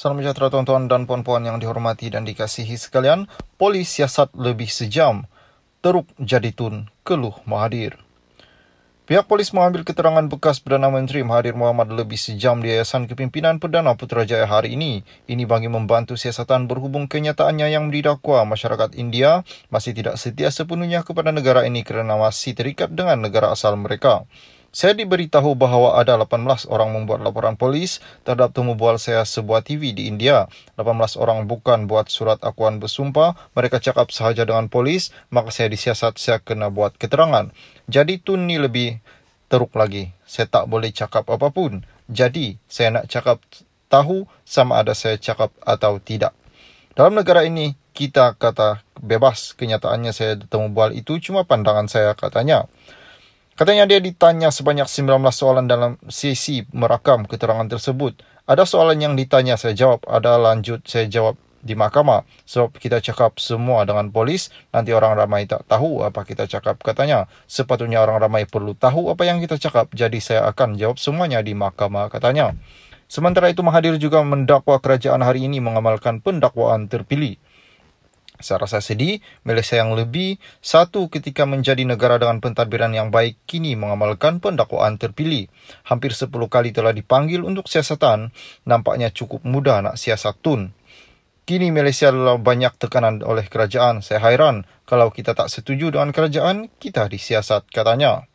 Salam sejahtera tuan-tuan dan puan-puan yang dihormati dan dikasihi sekalian. Polis siasat lebih sejam. Teruk jadi tun keluh Mahathir. Pihak polis mengambil keterangan bekas Perdana Menteri Mahathir muhammad lebih sejam di Yayasan Kepimpinan Perdana Putrajaya hari ini. Ini bagi membantu siasatan berhubung kenyataannya yang didakwa masyarakat India masih tidak setia sepenuhnya kepada negara ini kerana masih terikat dengan negara asal mereka. Saya diberitahu bahawa ada 18 orang membuat laporan polis terhadap temu bual saya sebuah TV di India. 18 orang bukan buat surat akuan bersumpah, mereka cakap sahaja dengan polis, maka saya disiasat saya kena buat keterangan. Jadi tu ni lebih teruk lagi. Saya tak boleh cakap apapun. Jadi saya nak cakap tahu sama ada saya cakap atau tidak. Dalam negara ini, kita kata bebas. Kenyataannya saya temu bual itu cuma pandangan saya katanya. Katanya dia ditanya sebanyak 19 soalan dalam sesi merakam keterangan tersebut. Ada soalan yang ditanya saya jawab, ada lanjut saya jawab di mahkamah. Sebab kita cakap semua dengan polis, nanti orang ramai tak tahu apa kita cakap. Katanya sepatutnya orang ramai perlu tahu apa yang kita cakap, jadi saya akan jawab semuanya di mahkamah katanya. Sementara itu Mahathir juga mendakwa kerajaan hari ini mengamalkan pendakwaan terpilih. Saya rasa sedih, Malaysia yang lebih satu ketika menjadi negara dengan pentadbiran yang baik kini mengamalkan pendakwaan terpilih. Hampir 10 kali telah dipanggil untuk siasatan, nampaknya cukup mudah nak siasat tun. Kini Malaysia adalah banyak tekanan oleh kerajaan. Saya hairan kalau kita tak setuju dengan kerajaan, kita disiasat katanya.